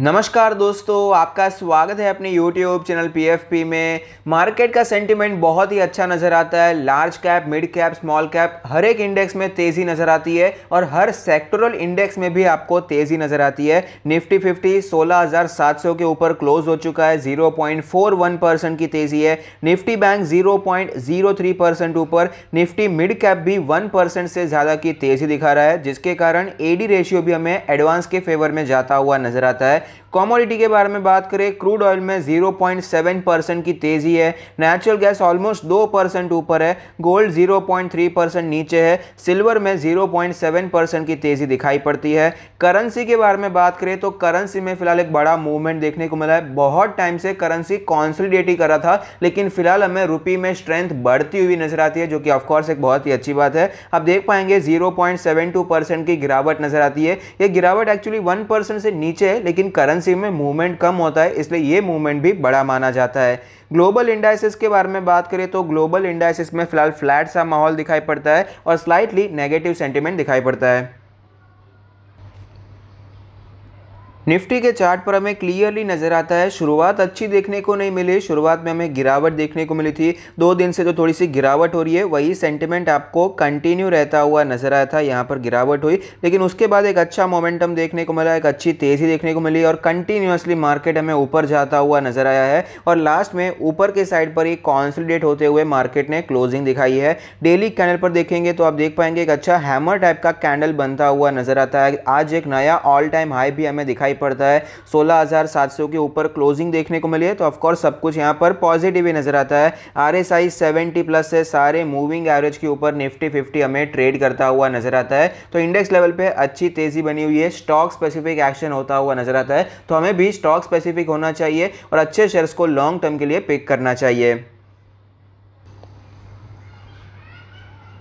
नमस्कार दोस्तों आपका स्वागत है अपने YouTube चैनल PFP में मार्केट का सेंटिमेंट बहुत ही अच्छा नज़र आता है large cap mid cap small cap हर एक इंडेक्स में तेज़ी नज़र आती है और हर सेक्टोरल इंडेक्स में भी आपको तेज़ी नज़र आती है निफ्टी 50 16,700 के ऊपर क्लोज हो चुका है 0.41 परसेंट की तेज़ी है निफ्टी बैंक जीरो परसेंट ऊपर निफ्टी मिड कैप भी वन परसेंट से ज़्यादा की तेज़ी दिखा रहा है जिसके कारण ए रेशियो भी हमें एडवांस के फेवर में जाता हुआ नज़र आता है कॉमोडिटी के बारे में बात करें क्रूड ऑयल में 0.7 परसेंट की तेज़ी है नेचुरल गैस ऑलमोस्ट दो परसेंट ऊपर है गोल्ड 0.3 परसेंट नीचे है सिल्वर में 0.7 परसेंट की तेज़ी दिखाई पड़ती है करेंसी के बारे में बात करें तो करेंसी में फिलहाल एक बड़ा मूवमेंट देखने को मिला है बहुत टाइम से करेंसी कॉन्सलिडेट ही करा था लेकिन फिलहाल हमें रुपी में स्ट्रेंथ बढ़ती हुई नजर आती है जो कि ऑफकोर्स एक बहुत ही अच्छी बात है आप देख पाएंगे जीरो की गिरावट नजर आती है यह गिरावट एक्चुअली वन से नीचे है लेकिन करेंसी में मूवमेंट कम होता है इसलिए ये मूवमेंट भी बड़ा माना जाता है ग्लोबल इंडाइसिस के बारे में बात करें तो ग्लोबल इंडाइसिस में फिलहाल फ्लैट सा माहौल दिखाई पड़ता है और स्लाइटली नेगेटिव सेंटिमेंट दिखाई पड़ता है निफ्टी के चार्ट पर हमें क्लियरली नजर आता है शुरुआत अच्छी देखने को नहीं मिली शुरुआत में हमें गिरावट देखने को मिली थी दो दिन से जो तो थोड़ी सी गिरावट हो रही है वही सेंटिमेंट आपको कंटिन्यू रहता हुआ नजर आया था यहाँ पर गिरावट हुई लेकिन उसके बाद एक अच्छा मोमेंटम देखने को मिला एक अच्छी तेजी देखने को मिली और कंटिन्यूसली मार्केट हमें ऊपर जाता हुआ नजर आया है और लास्ट में ऊपर के साइड पर एक कॉन्सोलिडेट होते हुए मार्केट ने क्लोजिंग दिखाई है डेली कैनल पर देखेंगे तो आप देख पाएंगे एक अच्छा हैमर टाइप का कैंडल बनता हुआ नजर आता है आज एक नया ऑल टाइम हाई भी हमें दिखाई दिखाई पड़ता है 16,700 के ऊपर क्लोजिंग देखने को मिली है तो ऑफकोर्स सब कुछ यहाँ पर पॉजिटिव ही नज़र आता है R S I seventy plus से सारे मूविंग एवरेज के ऊपर निफ्टी फिफ्टी हमें ट्रेड करता हुआ नज़र आता है तो इंडेक्स लेवल पर अच्छी तेज़ी बनी हुई है स्टॉक स्पेसिफिक एक्शन होता हुआ नज़र आता है तो हमें भी स्टॉक स्पेसिफिक होना चाहिए और अच्छे शेयर्स को लॉन्ग टर्म के लिए पिक करना चाहिए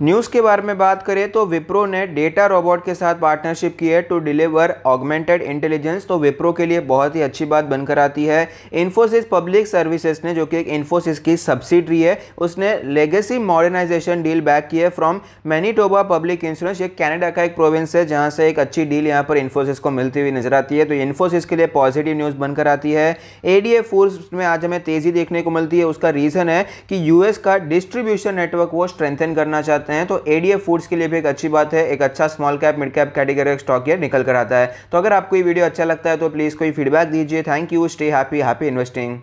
न्यूज़ के बारे में बात करें तो विप्रो ने डेटा रोबोट के साथ पार्टनरशिप की है टू डिलीवर ऑगमेंटेड इंटेलिजेंस तो विप्रो के लिए बहुत ही अच्छी बात बनकर आती है इन्फोसिस पब्लिक सर्विसेज ने जो कि एक इन्फोसिस की सब्सिडरी है उसने लेगेसी मॉडर्नाइजेशन डील बैक की है फ्रॉम मैनीटोबा पब्लिक इंश्योरेंस ये कैनेडा का एक प्रोविंस है जहाँ से एक अच्छी डील यहाँ पर इन्फोसिस को मिलती हुई नजर आती है तो इन्फोसिस के लिए पॉजिटिव न्यूज़ बनकर आती है ए डी में आज हमें तेज़ी देखने को मिलती है उसका रीज़न है कि यू का डिस्ट्रीब्यूशन नेटवर्क वो स्ट्रेंथन करना चाहते करते हैं तो एडीएफ फूड्स के लिए भी एक अच्छी बात है एक अच्छा small cap mid cap category का स्टॉक यह निकल कर आता है तो अगर आपको ये वीडियो अच्छा लगता है तो प्लीज़ कोई फीडबैक दीजिए thank you stay happy happy investing